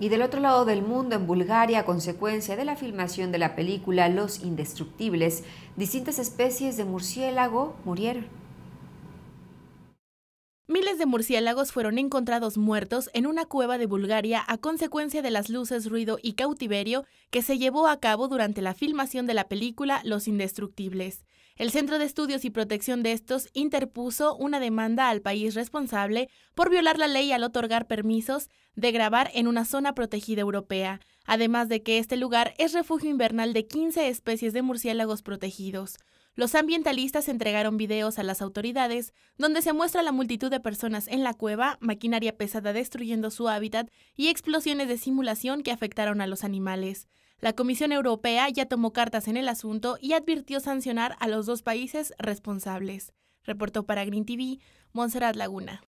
y del otro lado del mundo, en Bulgaria, a consecuencia de la filmación de la película Los Indestructibles, distintas especies de murciélago murieron de murciélagos fueron encontrados muertos en una cueva de Bulgaria a consecuencia de las luces, ruido y cautiverio que se llevó a cabo durante la filmación de la película Los Indestructibles. El Centro de Estudios y Protección de estos interpuso una demanda al país responsable por violar la ley al otorgar permisos de grabar en una zona protegida europea, además de que este lugar es refugio invernal de 15 especies de murciélagos protegidos. Los ambientalistas entregaron videos a las autoridades donde se muestra la multitud de personas en la cueva, maquinaria pesada destruyendo su hábitat y explosiones de simulación que afectaron a los animales. La Comisión Europea ya tomó cartas en el asunto y advirtió sancionar a los dos países responsables. Reportó para Green TV, Monserrat Laguna.